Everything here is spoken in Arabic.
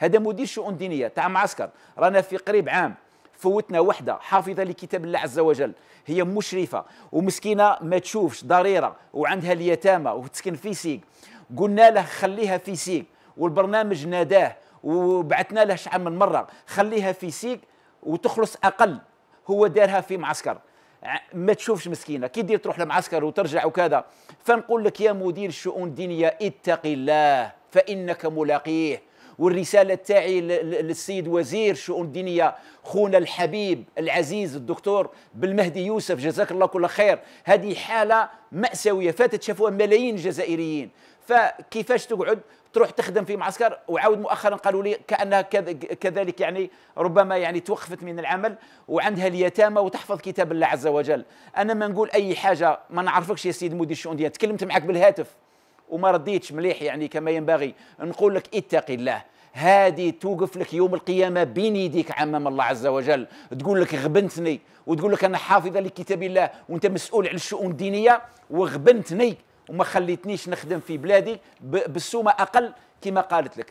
هذا مدير شؤون دينيه تاع معسكر رانا في قريب عام فوتنا وحده حافظه لكتاب الله عز وجل هي مشرفه ومسكينه ما تشوفش ضريره وعندها اليتامى وتسكن في سيق قلنا له خليها في سيق والبرنامج ناداه وبعثنا له شحال من مره خليها في سيق وتخلص اقل هو دارها في معسكر ما تشوفش مسكينه كي دير تروح لمعسكر وترجع وكذا فنقول لك يا مدير الشؤون الدينيه اتق الله فانك ملاقيه والرساله تاعي للسيد وزير الشؤون الدينيه خونا الحبيب العزيز الدكتور بالمهدي يوسف جزاك الله كل خير هذه حاله ماساويه فاتت شافوها ملايين الجزائريين فكيفاش تقعد تروح تخدم في معسكر وعاود مؤخرا قالوا لي كانها كذلك يعني ربما يعني توقفت من العمل وعندها اليتامى وتحفظ كتاب الله عز وجل انا ما نقول اي حاجه ما نعرفكش يا سيد مدير الشؤون تكلمت معك بالهاتف وما رديتش مليح يعني كما ينبغي نقول لك اتق الله هذه توقف لك يوم القيامة بين يديك أمام الله عز وجل تقول لك غبنتني وتقول لك أنا حافظة لكتاب الله وأنت مسؤول على الشؤون الدينية وغبنتني وما خليتنيش نخدم في بلادي بالسومة أقل كما قالت لك